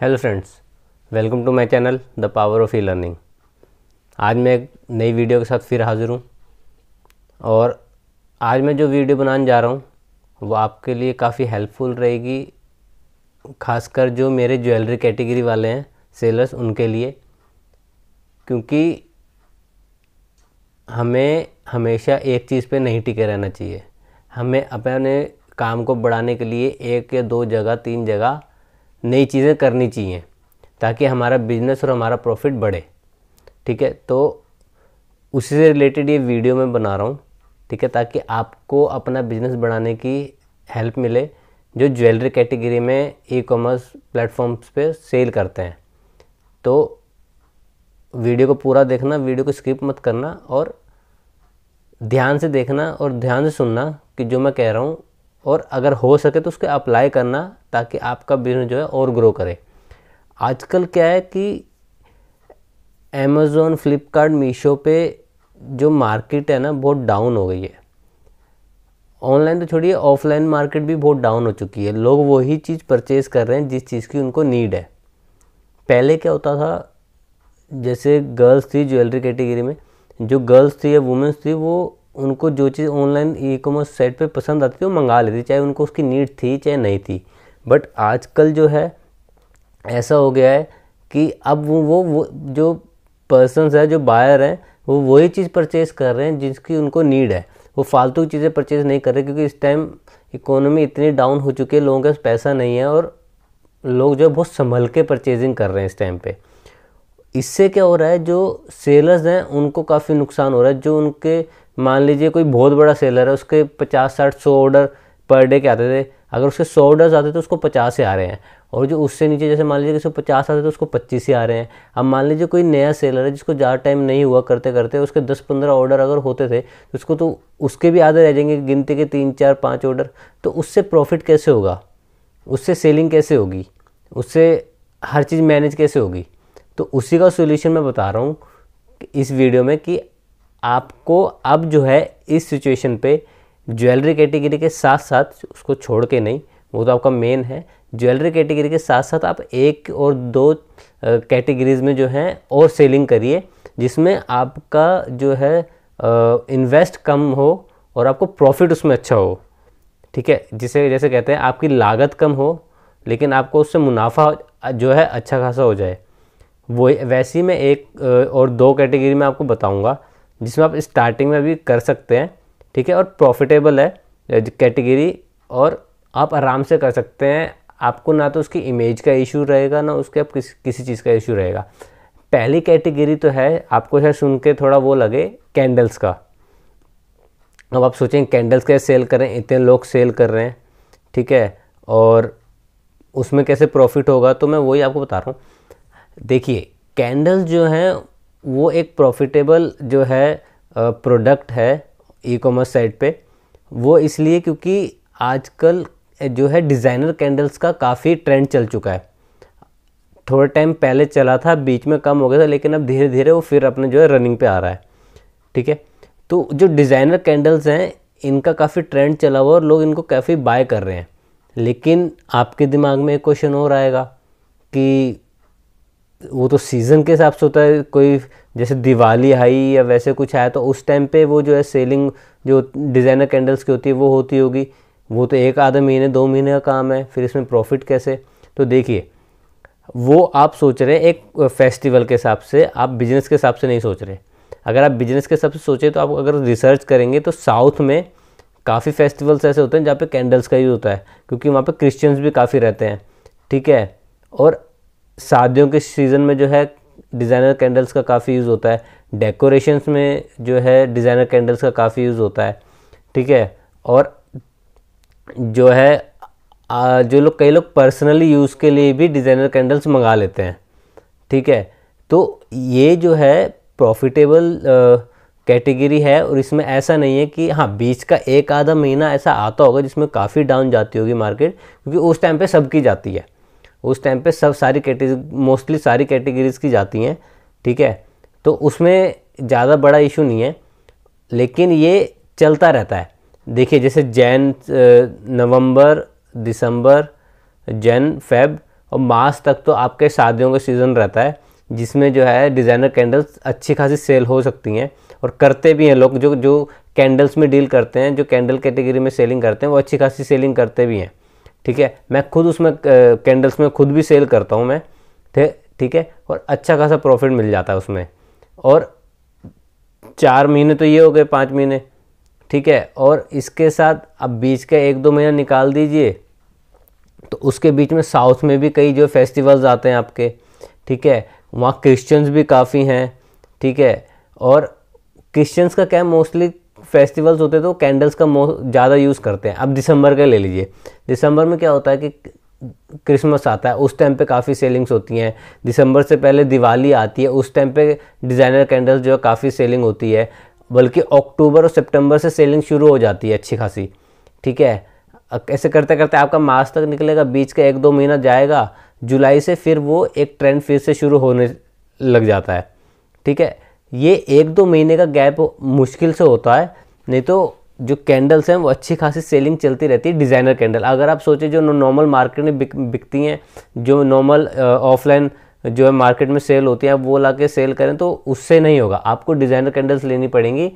hello friends welcome to my channel the power of e learning आज मैं एक नई वीडियो के साथ फिर हाजिर हूँ और आज मैं जो वीडियो बनाने जा रहा हूँ वो आपके लिए काफ़ी हेल्पफुल रहेगी खासकर जो मेरे ज्वेलरी कैटेगरी वाले हैं सेलर्स उनके लिए क्योंकि हमें हमेशा एक चीज़ पे नहीं टिके रहना चाहिए हमें अपने काम को बढ़ाने के लिए एक या दो जगह तीन जगह नई चीज़ें करनी चाहिए ताकि हमारा बिजनेस और हमारा प्रॉफिट बढ़े ठीक है तो उसी से रिलेटेड ये वीडियो मैं बना रहा हूँ ठीक है ताकि आपको अपना बिजनेस बढ़ाने की हेल्प मिले जो ज्वेलरी कैटेगरी में ई कॉमर्स प्लेटफॉर्म्स पे सेल करते हैं तो वीडियो को पूरा देखना वीडियो को स्किप मत करना और ध्यान से देखना और ध्यान से सुनना कि जो मैं कह रहा हूँ और अगर हो सके तो उसके अप्लाई करना ताकि आपका बिजनेस जो है और ग्रो करे आजकल क्या है कि अमेज़ोन फ्लिपकार्ट मीशो पे जो मार्केट है ना बहुत डाउन हो गई है ऑनलाइन तो छोड़िए ऑफलाइन मार्केट भी बहुत डाउन हो चुकी है लोग वही चीज़ परचेज़ कर रहे हैं जिस चीज़ की उनको नीड है पहले क्या होता था जैसे गर्ल्स थी ज्वेलरी कैटेगरी में जो गर्ल्स थी या वुमेंस थी वो उनको जो चीज़ ऑनलाइन ई कॉमर्स साइट पे पसंद आती थी वो मंगा लेती चाहे उनको उसकी नीड थी चाहे नहीं थी बट आजकल जो है ऐसा हो गया है कि अब वो वो, वो जो पर्सनस है जो बायर हैं वो वही चीज़ परचेज़ कर रहे हैं जिसकी उनको नीड है वो फालतू चीज़ें परचेज़ नहीं कर रहे क्योंकि इस टाइम इकोनॉमी इतनी डाउन हो चुकी है लोगों के पास पैसा नहीं है और लोग जो है बहुत संभल के परचेजिंग कर रहे हैं इस टाइम पे इससे क्या हो रहा है जो सेलर्स हैं उनको काफ़ी नुकसान हो रहा है जो उनके मान लीजिए कोई बहुत बड़ा सेलर है उसके पचास साठ सौ ऑर्डर पर डे के आते थे अगर उसके सौ ऑर्डर आते तो उसको पचास से आ रहे हैं और जो उससे नीचे जैसे मान लीजिए कि उसको पचास आते तो उसको पच्चीस ही आ रहे हैं अब मान लीजिए कोई नया सेलर है जिसको ज़्यादा टाइम नहीं हुआ करते करते उसके दस पंद्रह ऑर्डर अगर होते थे तो उसको तो उसके भी आधे रह जाएंगे गिनती के तीन चार पाँच ऑर्डर तो उससे प्रॉफिट कैसे होगा उससे सेलिंग कैसे होगी उससे हर चीज़ मैनेज कैसे होगी तो उसी का सोल्यूशन मैं बता रहा हूँ इस वीडियो में कि आपको अब जो है इस सिचुएशन पे ज्वेलरी कैटेगरी के साथ साथ उसको छोड़ के नहीं वो तो आपका मेन है ज्वेलरी कैटेगरी के साथ साथ आप एक और दो कैटेगरीज में जो है और सेलिंग करिए जिसमें आपका जो है इन्वेस्ट कम हो और आपको प्रॉफिट उसमें अच्छा हो ठीक है जिसे जैसे कहते हैं आपकी लागत कम हो लेकिन आपको उससे मुनाफा जो है अच्छा खासा हो जाए वो वैसी मैं एक और दो कैटेगरी में आपको बताऊंगा जिसमें आप स्टार्टिंग में भी कर सकते हैं ठीक है और प्रॉफिटेबल है कैटेगरी और आप आराम से कर सकते हैं आपको ना तो उसकी इमेज का इशू रहेगा ना उसके आप किस, किसी चीज़ का इशू रहेगा पहली कैटेगरी तो है आपको शायद सुन के थोड़ा वो लगे कैंडल्स का अब आप सोचें कैंडल्स कैसे सेल करें इतने लोग सेल कर रहे हैं ठीक है और उसमें कैसे प्रॉफिट होगा तो मैं वही आपको बता रहा हूँ देखिए कैंडल्स जो हैं वो एक प्रॉफिटेबल जो है प्रोडक्ट है ई कॉमर्स साइट पे वो इसलिए क्योंकि आजकल जो है डिज़ाइनर कैंडल्स का काफ़ी ट्रेंड चल चुका है थोड़ा टाइम पहले चला था बीच में कम हो गया था लेकिन अब धीरे धीरे वो फिर अपने जो है रनिंग पे आ रहा है ठीक है तो जो डिज़ाइनर कैंडल्स हैं इनका काफ़ी ट्रेंड चला हुआ और लोग इनको काफ़ी बाय कर रहे हैं लेकिन आपके दिमाग में एक क्वेश्चन और आएगा कि वो तो सीज़न के हिसाब से होता है कोई जैसे दिवाली आई या वैसे कुछ आया तो उस टाइम पे वो जो है सेलिंग जो डिज़ाइनर कैंडल्स की होती है वो होती होगी वो तो एक आधा महीने दो महीने का काम है फिर इसमें प्रॉफिट कैसे तो देखिए वो आप सोच रहे हैं एक फेस्टिवल के हिसाब से आप बिजनेस के हिसाब से नहीं सोच रहे अगर आप बिजनेस के हिसाब से सोचें तो आप अगर रिसर्च करेंगे तो साउथ में काफ़ी फेस्टिवल्स ऐसे होते हैं जहाँ पे कैंडल्स का यूज़ होता है क्योंकि वहाँ पे क्रिश्चियंस भी काफ़ी रहते हैं ठीक है और शादियों के सीज़न में जो है डिज़ाइनर कैंडल्स का काफ़ी यूज़ होता है डेकोरेशंस में जो है डिज़ाइनर कैंडल्स का काफ़ी यूज़ होता है ठीक है और जो है जो लोग कई लोग पर्सनली यूज़ के लिए भी डिज़ाइनर कैंडल्स मंगा लेते हैं ठीक है तो ये जो है प्रॉफिटेबल कैटेगरी है और इसमें ऐसा नहीं है कि हाँ बीच का एक आधा महीना ऐसा आता होगा जिसमें काफ़ी डाउन जाती होगी मार्केट क्योंकि उस टाइम पे सबकी जाती है उस टाइम पे सब सारी कैटेगरी मोस्टली सारी कैटेगरीज़ की जाती हैं ठीक है तो उसमें ज़्यादा बड़ा इशू नहीं है लेकिन ये चलता रहता है देखिए जैसे जैन नवंबर दिसंबर जैन फेब और मार्च तक तो आपके शादियों का सीज़न रहता है जिसमें जो है डिज़ाइनर कैंडल्स अच्छी खासी सेल हो सकती हैं और करते भी हैं लोग जो जो कैंडल्स में डील करते हैं जो कैंडल कैटेगरी में सेलिंग करते हैं वो अच्छी खासी सेलिंग करते भी हैं ठीक है मैं खुद उसमें कैंडल्स में खुद भी सेल करता हूँ मैं ठीक है और अच्छा खासा प्रॉफिट मिल जाता है उसमें और चार महीने तो ये हो गए पाँच महीने ठीक है और इसके साथ अब बीच का एक दो महीना निकाल दीजिए तो उसके बीच में साउथ में भी कई जो फेस्टिवल्स आते हैं आपके ठीक है वहाँ क्रिश्चियंस भी काफ़ी हैं ठीक है और क्रिश्चियंस का क्या मोस्टली फेस्टिवल्स होते हैं तो कैंडल्स का ज़्यादा यूज़ करते हैं अब दिसंबर का ले लीजिए दिसंबर में क्या होता है कि क्रिसमस आता है उस टाइम पे काफ़ी सेलिंग्स होती हैं दिसंबर से पहले दिवाली आती है उस टाइम पे डिज़ाइनर कैंडल्स जो है काफ़ी सेलिंग होती है बल्कि अक्टूबर और सितंबर से सेलिंग शुरू हो जाती है अच्छी खासी ठीक है ऐसे करते करते आपका मार्च तक निकलेगा बीच का एक दो महीना जाएगा जुलाई से फिर वो एक ट्रेंड फिर से शुरू होने लग जाता है ठीक है ये एक दो महीने का गैप मुश्किल से होता है नहीं तो जो कैंडल्स हैं वो अच्छी खासी सेलिंग चलती रहती है डिज़ाइनर कैंडल अगर आप सोचें जो नॉर्मल मार्केट में बिक बिकती हैं जो नॉर्मल ऑफलाइन जो है मार्केट में सेल होती है आप वो ला के सेल करें तो उससे नहीं होगा आपको डिज़ाइनर कैंडल्स लेनी पड़ेंगी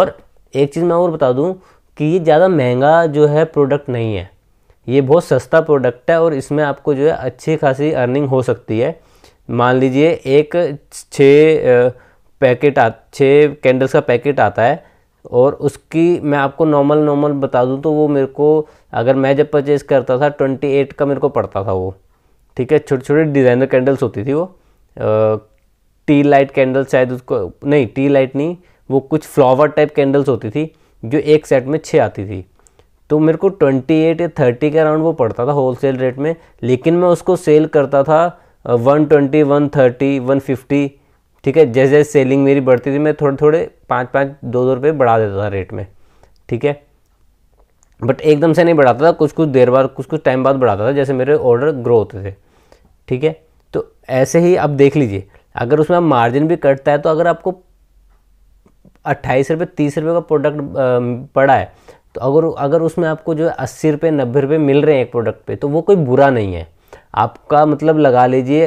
और एक चीज़ मैं और बता दूँ कि ये ज़्यादा महंगा जो है प्रोडक्ट नहीं है ये बहुत सस्ता प्रोडक्ट है और इसमें आपको जो है अच्छी खासी अर्निंग हो सकती है मान लीजिए एक छः पैकेट आ छः कैंडल्स का पैकेट आता है और उसकी मैं आपको नॉर्मल नॉर्मल बता दूं तो वो मेरे को अगर मैं जब परचेज़ करता था ट्वेंटी एट का मेरे को पड़ता था वो ठीक है छोटे छोटे डिज़ाइनर कैंडल्स होती थी वो टी लाइट कैंडल्स शायद उसको नहीं टी लाइट नहीं वो कुछ फ्लावर टाइप कैंडल्स होती थी जो एक सेट में छः आती थी तो मेरे को ट्वेंटी एट या थर्टी के अराउंड वो पड़ता था सेल रेट में लेकिन मैं उसको सेल करता था one twenty one thirty one fifty ठीक है जैसे जैसे सेलिंग मेरी बढ़ती थी मैं थोड़े थोड़े पाँच पाँच दो दो रुपये बढ़ा देता था रेट में ठीक है बट एकदम से नहीं बढ़ाता था कुछ कुछ देर बाद कुछ कुछ टाइम बाद बढ़ाता था जैसे मेरे ऑर्डर ग्रो होते थे ठीक है तो ऐसे ही आप देख लीजिए अगर उसमें आप मार्जिन भी कटता है तो अगर आपको अट्ठाईस रुपये तीस रुपये का प्रोडक्ट पड़ा है तो अगर अगर उसमें आपको जो है अस्सी रुपये नब्बे रुपये मिल रहे हैं एक प्रोडक्ट पे तो वो कोई बुरा नहीं है आपका मतलब लगा लीजिए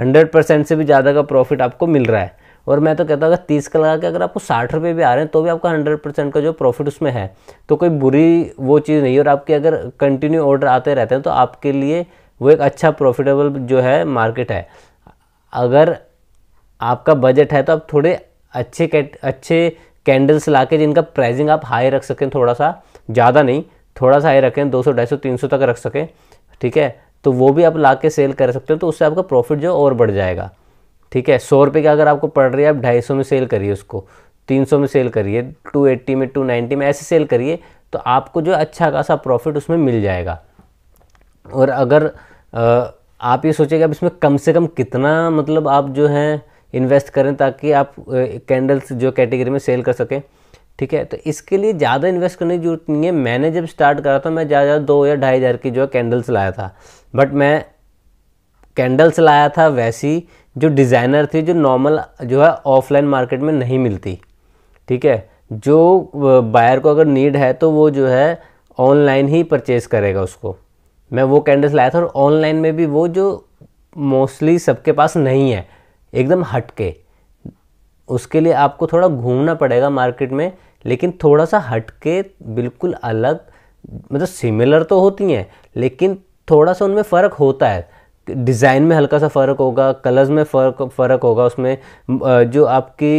हंड्रेड परसेंट से भी ज़्यादा का प्रॉफिट आपको मिल रहा है और मैं तो कहता हूँ अगर तीस का लगा के अगर आपको साठ रुपये भी आ रहे हैं तो भी आपका हंड्रेड परसेंट का जो प्रॉफिट उसमें है तो कोई बुरी वो चीज़ नहीं और आपके अगर कंटिन्यू ऑर्डर आते रहते हैं तो आपके लिए वो एक अच्छा प्रॉफिटेबल जो है मार्केट है अगर आपका बजट है तो आप थोड़े अच्छे कैट अच्छे कैंडल्स ला के जिनका प्राइजिंग आप हाई रख सकें थोड़ा सा ज़्यादा नहीं थोड़ा सा हाई रखें दो सौ ढाई सौ तीन सौ तक रख सकें ठीक है तो वो भी आप ला के सेल कर सकते हो तो उससे आपका प्रॉफिट जो और बढ़ जाएगा ठीक है सौ रुपये की अगर आपको पड़ रही है आप ढाई सौ में सेल करिए उसको तीन सौ में सेल करिए टू एट्टी में टू नाइन्टी में ऐसे सेल करिए तो आपको जो अच्छा खासा प्रॉफिट उसमें मिल जाएगा और अगर आप ये सोचेंगे अब इसमें कम से कम कितना मतलब आप जो हैं इन्वेस्ट करें ताकि आप कैंडल्स जो कैटेगरी में सेल कर सकें ठीक है तो इसके लिए ज़्यादा इन्वेस्ट करने की जरूरत नहीं है मैंने जब स्टार्ट करा था मैं ज़्यादा दो या ढाई हज़ार की जो है कैंडल्स लाया था बट मैं कैंडल्स लाया था वैसी जो डिज़ाइनर थी जो नॉर्मल जो है ऑफलाइन मार्केट में नहीं मिलती ठीक है जो बायर को अगर नीड है तो वो जो है ऑनलाइन ही परचेज़ करेगा उसको मैं वो कैंडल्स लाया था और ऑनलाइन में भी वो जो मोस्टली सबके पास नहीं है एकदम हटके उसके लिए आपको थोड़ा घूमना पड़ेगा मार्केट में लेकिन थोड़ा सा हट के बिल्कुल अलग मतलब सिमिलर तो होती हैं लेकिन थोड़ा सा उनमें फ़र्क होता है डिज़ाइन में हल्का सा फ़र्क होगा कलर्स में फ़र्क फ़र्क होगा उसमें जो आपकी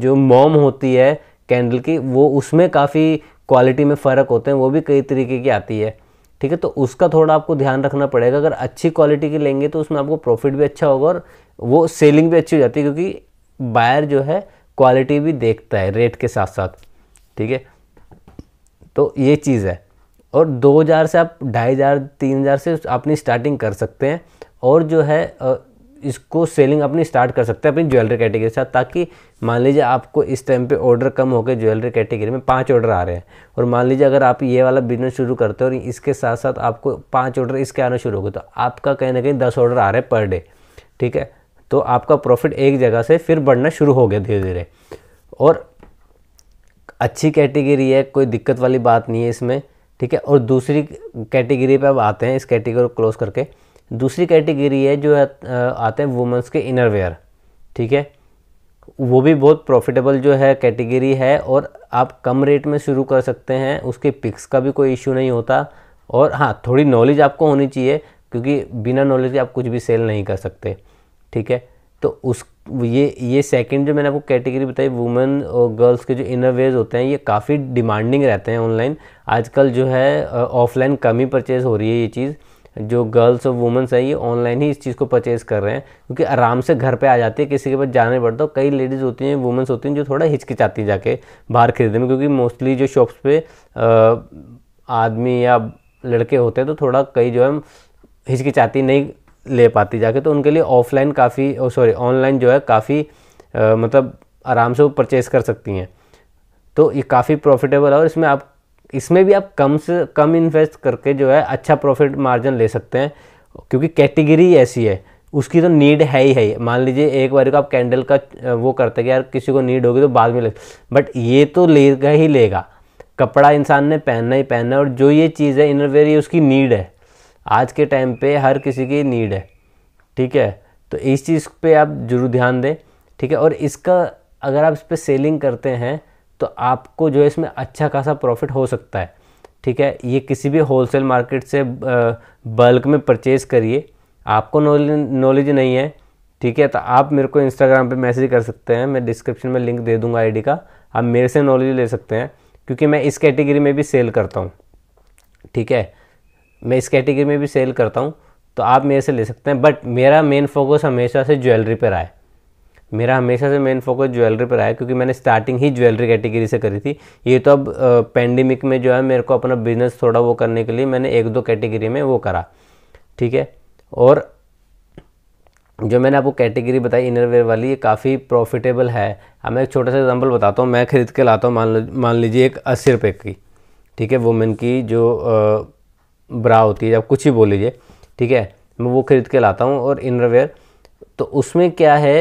जो मोम होती है कैंडल की वो उसमें काफ़ी क्वालिटी में फ़र्क होते हैं वो भी कई तरीके की आती है ठीक है तो उसका थोड़ा आपको ध्यान रखना पड़ेगा अगर अच्छी क्वालिटी की लेंगे तो उसमें आपको प्रॉफिट भी अच्छा होगा और वो सेलिंग भी अच्छी हो जाती है क्योंकि बायर जो है क्वालिटी भी देखता है रेट के साथ साथ ठीक है तो ये चीज़ है और 2000 से आप ढाई हज़ार तीन हज़ार से अपनी स्टार्टिंग कर सकते हैं और जो है इसको सेलिंग अपनी स्टार्ट कर सकते हैं अपनी ज्वेलरी कैटेगरी के साथ ताकि मान लीजिए आपको इस टाइम पे ऑर्डर कम हो गए ज्वेलरी कैटेगरी में पांच ऑर्डर आ रहे हैं और मान लीजिए अगर आप ये वाला बिजनेस शुरू करते हो और इसके साथ साथ आपको पाँच ऑर्डर इसके आना शुरू हो गए तो आपका कहीं ना कहीं दस ऑर्डर आ रहे हैं पर डे ठीक है तो आपका प्रॉफिट एक जगह से फिर बढ़ना शुरू हो गया धीरे धीरे और अच्छी कैटेगरी है कोई दिक्कत वाली बात नहीं है इसमें ठीक है और दूसरी कैटेगरी पे अब आते हैं इस कैटेगरी को क्लोज करके दूसरी कैटेगरी है जो आते हैं वुमेंस के इनरवेयर ठीक है वो भी बहुत प्रॉफिटेबल जो है कैटेगरी है और आप कम रेट में शुरू कर सकते हैं उसके पिक्स का भी कोई इशू नहीं होता और हाँ थोड़ी नॉलेज आपको होनी चाहिए क्योंकि बिना नॉलेज के आप कुछ भी सेल नहीं कर सकते ठीक है तो उस ये ये सेकंड जो मैंने आपको कैटेगरी बताई वुमेन और गर्ल्स के जो इनर वेज होते हैं ये काफ़ी डिमांडिंग रहते हैं ऑनलाइन आजकल जो है ऑफलाइन कम ही परचेज़ हो रही है ये चीज़ जो गर्ल्स और वुमेंस हैं ये ऑनलाइन ही इस चीज़ को परचेज़ कर रहे हैं क्योंकि आराम से घर पे आ जाती है किसी के पास जाने पड़ता है कई लेडीज़ होती हैं वुमेंस होती हैं जो थोड़ा हिचकिचाती हैं जाके बाहर खरीदने में क्योंकि मोस्टली जो शॉप्स पे आदमी या लड़के होते हैं तो थोड़ा कई जो है हिचकिचाती नहीं ले पाती जाके तो उनके लिए ऑफलाइन काफ़ी सॉरी ऑनलाइन जो है काफ़ी मतलब आराम से वो परचेज़ कर सकती हैं तो ये काफ़ी प्रॉफिटेबल है और इसमें आप इसमें भी आप कम से कम इन्वेस्ट करके जो है अच्छा प्रॉफिट मार्जिन ले सकते हैं क्योंकि कैटेगरी ऐसी है उसकी तो नीड है ही है मान लीजिए एक बार को आप कैंडल का वो करते कि यार किसी को नीड होगी तो बाद में ले बट ये तो लेगा ही लेगा कपड़ा इंसान ने पहनना ही पहनना है और जो ये चीज़ है इनर ये उसकी नीड है आज के टाइम पे हर किसी की नीड है ठीक है तो इस चीज़ पे आप जरूर ध्यान दें ठीक है और इसका अगर आप इस पर सेलिंग करते हैं तो आपको जो है इसमें अच्छा खासा प्रॉफिट हो सकता है ठीक है ये किसी भी होलसेल मार्केट से बल्क में परचेज़ करिए आपको नॉलेज नहीं है ठीक है तो आप मेरे को इंस्टाग्राम पे मैसेज कर सकते हैं मैं डिस्क्रिप्शन में लिंक दे दूंगा आईडी का आप मेरे से नॉलेज ले सकते हैं क्योंकि मैं इस कैटेगरी में भी सेल करता हूँ ठीक है मैं इस कैटेगरी में भी सेल करता हूँ तो आप मेरे से ले सकते हैं बट मेरा मेन फोकस हमेशा से ज्वेलरी पर आए मेरा हमेशा से मेन फोकस ज्वेलरी पर आया क्योंकि मैंने स्टार्टिंग ही ज्वेलरी कैटेगरी से करी थी ये तो अब पेंडेमिक में जो है मेरे को अपना बिजनेस थोड़ा वो करने के लिए मैंने एक दो कैटेगरी में वो करा ठीक है और जो मैंने आपको कैटेगरी बताई इनरवेयर वाली ये काफ़ी प्रॉफिटेबल है अब मैं एक छोटा सा एग्जाम्पल बताता हूँ मैं ख़रीद के लाता हूँ मान मान लीजिए एक अस्सी रुपये की ठीक है वुमेन की जो ब्रा होती है जब कुछ ही बोल लीजिए ठीक है मैं वो ख़रीद के लाता हूँ और इनरवेयर तो उसमें क्या है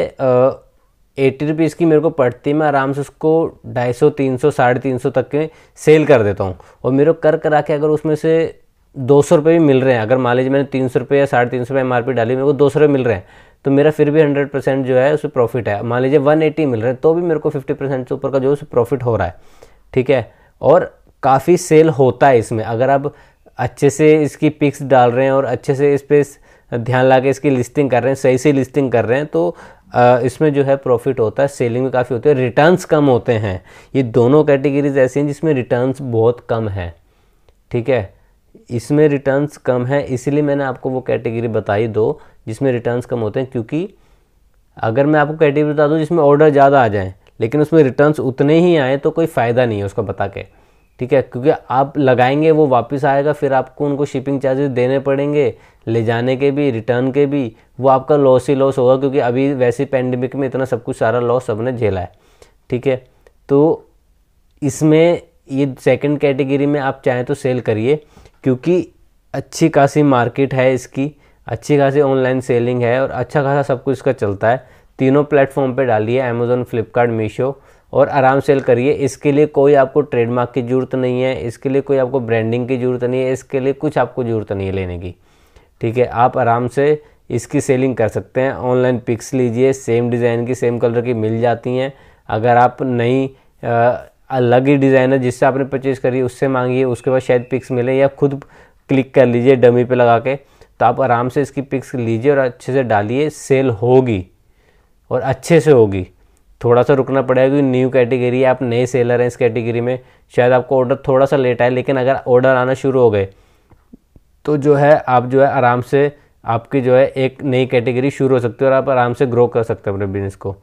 एटी रुपीज़ की मेरे को पड़ती है मैं आराम से उसको ढाई सौ तीन सौ साढ़े तीन सौ तक के सेल कर देता हूँ और मेरे को कर करा के अगर उसमें से दो सौ रुपये भी मिल रहे हैं अगर मान लीजिए मैंने तीन सौ रुपये या साढ़े तीन सौ रुपये एम आर पी डाली मेरे को दो सौ रुपये मिल रहे हैं तो मेरा फिर भी हंड्रेड परसेंट जो है उसमें प्रॉफिट है मान लीजिए वन एटी मिल रहे हैं तो भी मेरे को फिफ्टी परसेंट से ऊपर का जो है उसमें प्रॉफिट हो रहा है ठीक है और काफ़ी सेल होता है इसमें अगर आप अच्छे से इसकी पिक्स डाल रहे हैं और अच्छे से इस पर ध्यान ला के इसकी लिस्टिंग कर रहे हैं सही से लिस्टिंग कर रहे हैं तो इसमें जो है प्रॉफिट होता है सेलिंग भी काफ़ी होती है रिटर्न्स कम होते हैं ये दोनों कैटेगरीज ऐसी हैं जिसमें रिटर्न्स बहुत कम है ठीक है इसमें रिटर्न्स कम है इसीलिए मैंने आपको वो कैटेगरी बताई दो जिसमें रिटर्न्स कम होते हैं क्योंकि अगर मैं आपको कैटेगरी बता दूँ जिसमें ऑर्डर ज़्यादा आ जाए लेकिन उसमें रिटर्न्स उतने ही आएँ तो कोई फ़ायदा नहीं है उसको बता के ठीक है क्योंकि आप लगाएंगे वो वापस आएगा फिर आपको उनको शिपिंग चार्जेस देने पड़ेंगे ले जाने के भी रिटर्न के भी वो आपका लॉस ही लॉस होगा क्योंकि अभी वैसे पैंडमिक में इतना सब कुछ सारा लॉस सबने झेला है ठीक है तो इसमें ये सेकंड कैटेगरी में आप चाहें तो सेल करिए क्योंकि अच्छी खासी मार्केट है इसकी अच्छी खासी ऑनलाइन सेलिंग है और अच्छा खासा सब कुछ इसका चलता है तीनों प्लेटफॉर्म पे डालिए अमेज़ोन फ्लिपकार्ट मीशो और आराम सेल करिए इसके लिए कोई आपको ट्रेडमार्क की ज़रूरत नहीं है इसके लिए कोई आपको ब्रांडिंग की ज़रूरत नहीं है इसके लिए कुछ आपको ज़रूरत नहीं है लेने की ठीक है आप आराम से इसकी सेलिंग कर सकते हैं ऑनलाइन पिक्स लीजिए सेम डिज़ाइन की सेम कलर की मिल जाती हैं अगर आप नई अलग ही डिज़ाइनर जिससे आपने परचेज़ करी उससे मांगिए उसके बाद शायद पिक्स मिले या खुद क्लिक कर लीजिए डमी पे लगा के तो आप आराम से इसकी पिक्स लीजिए और अच्छे से डालिए सेल होगी और अच्छे से होगी थोड़ा सा रुकना पड़ेगा क्योंकि न्यू कैटेगरी है आप नए सेलर हैं इस कैटेगरी में शायद आपको ऑर्डर थोड़ा सा लेट आए लेकिन अगर ऑर्डर आना शुरू हो गए तो जो है आप जो है आराम से आपकी जो है एक नई कैटेगरी शुरू हो सकती है और आप आराम से ग्रो कर सकते हो अपने बिजनेस को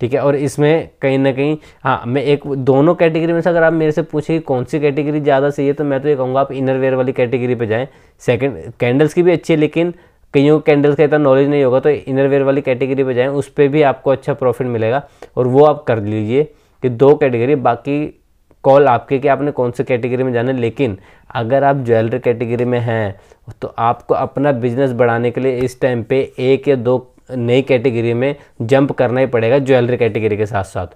ठीक है और इसमें कहीं ना कहीं हाँ मैं एक दोनों कैटेगरी में से अगर आप मेरे से पूछें कौन सी कैटेगरी ज़्यादा सही है तो मैं तो ये कहूँगा आप इनर वेयर वाली कैटेगरी पे जाएं सेकंड कैंडल्स की भी अच्छी है लेकिन कईयों कैंडल्स का इतना नॉलेज नहीं होगा तो इनरवेयर वाली कैटेगरी पर जाएँ उस पर भी आपको अच्छा प्रॉफिट मिलेगा और वो आप कर लीजिए कि दो कैटेगरी बाकी कॉल आपके कि आपने कौन से कैटेगरी में जाना है लेकिन अगर आप ज्वेलरी कैटेगरी में हैं तो आपको अपना बिजनेस बढ़ाने के लिए इस टाइम पे एक या दो नई कैटेगरी में जंप करना ही पड़ेगा ज्वेलरी कैटेगरी के साथ साथ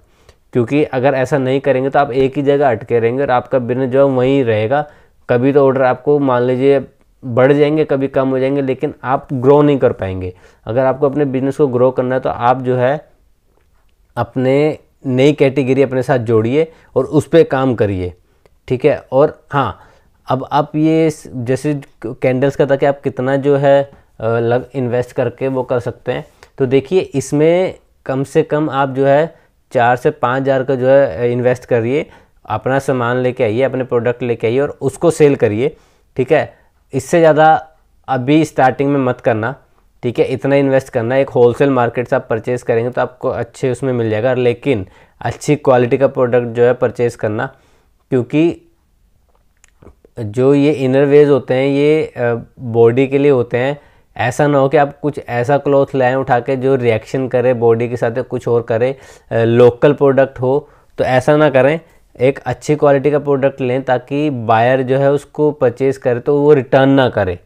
क्योंकि अगर ऐसा नहीं करेंगे तो आप एक ही जगह अटके रहेंगे और आपका बिजनेस जो है वहीं रहेगा कभी तो ऑर्डर आपको मान लीजिए बढ़ जाएंगे कभी कम हो जाएंगे लेकिन आप ग्रो नहीं कर पाएंगे अगर आपको अपने बिजनेस को ग्रो करना है तो आप जो है अपने नई कैटेगरी अपने साथ जोड़िए और उस पर काम करिए ठीक है और हाँ अब आप ये जैसे कैंडल्स का था कि आप कितना जो है लग इन्वेस्ट करके वो कर सकते हैं तो देखिए इसमें कम से कम आप जो है चार से पाँच हज़ार का जो है इन्वेस्ट करिए अपना सामान लेके आइए अपने प्रोडक्ट लेके आइए और उसको सेल करिए ठीक है इससे ज़्यादा अभी स्टार्टिंग में मत करना ठीक है इतना इन्वेस्ट करना एक होलसेल मार्केट से आप परचेज़ करेंगे तो आपको अच्छे उसमें मिल जाएगा लेकिन अच्छी क्वालिटी का प्रोडक्ट जो है परचेज़ करना क्योंकि जो ये इनर वेज होते हैं ये बॉडी के लिए होते हैं ऐसा ना हो कि आप कुछ ऐसा क्लॉथ लाएँ उठा के जो रिएक्शन करे बॉडी के साथ कुछ और करे लोकल प्रोडक्ट हो तो ऐसा ना करें एक अच्छी क्वालिटी का प्रोडक्ट लें ताकि बायर जो है उसको परचेज़ करे तो वो रिटर्न ना करे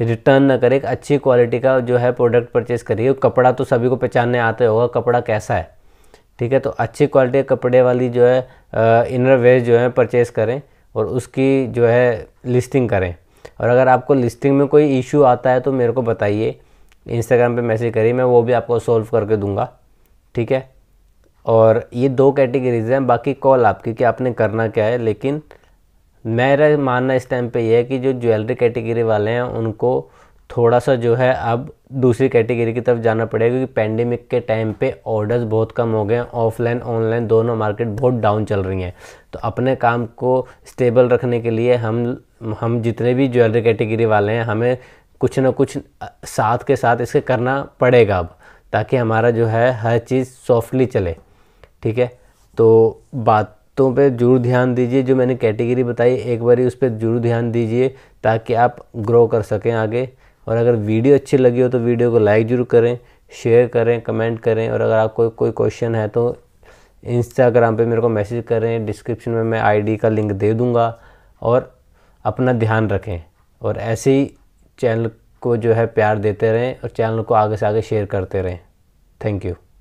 रिटर्न ना करे एक अच्छी क्वालिटी का जो है प्रोडक्ट परचेज़ करिए कपड़ा तो सभी को पहचानने आते होगा कपड़ा कैसा है ठीक है तो अच्छी क्वालिटी के कपड़े वाली जो है इनर वेयर जो है परचेज़ करें और उसकी जो है लिस्टिंग करें और अगर आपको लिस्टिंग में कोई इशू आता है तो मेरे को बताइए इंस्टाग्राम पे मैसेज करिए मैं वो भी आपको सॉल्व करके दूंगा ठीक है और ये दो कैटेगरीज हैं बाकी कॉल आपकी कि आपने करना क्या है लेकिन मेरा मानना इस टाइम पे ये है कि जो ज्वेलरी कैटेगरी वाले हैं उनको थोड़ा सा जो है अब दूसरी कैटेगरी की तरफ जाना पड़ेगा क्योंकि पैंडमिक के टाइम पे ऑर्डर्स बहुत कम हो गए हैं ऑफलाइन ऑनलाइन दोनों मार्केट बहुत डाउन चल रही हैं तो अपने काम को स्टेबल रखने के लिए हम हम जितने भी ज्वेलरी कैटेगरी वाले हैं हमें कुछ ना कुछ साथ के साथ इसके करना पड़ेगा अब ताकि हमारा जो है हर चीज़ सॉफ्टली चले ठीक है तो बातों पे जरूर ध्यान दीजिए जो मैंने कैटेगरी बताई एक बार उस पर जरूर ध्यान दीजिए ताकि आप ग्रो कर सकें आगे और अगर वीडियो अच्छी लगी हो तो वीडियो को लाइक जरूर करें शेयर करें कमेंट करें और अगर आपको कोई क्वेश्चन है तो इंस्टाग्राम पे मेरे को मैसेज करें डिस्क्रिप्शन में मैं आईडी का लिंक दे दूँगा और अपना ध्यान रखें और ऐसे ही चैनल को जो है प्यार देते रहें और चैनल को आगे से आगे शेयर करते रहें थैंक यू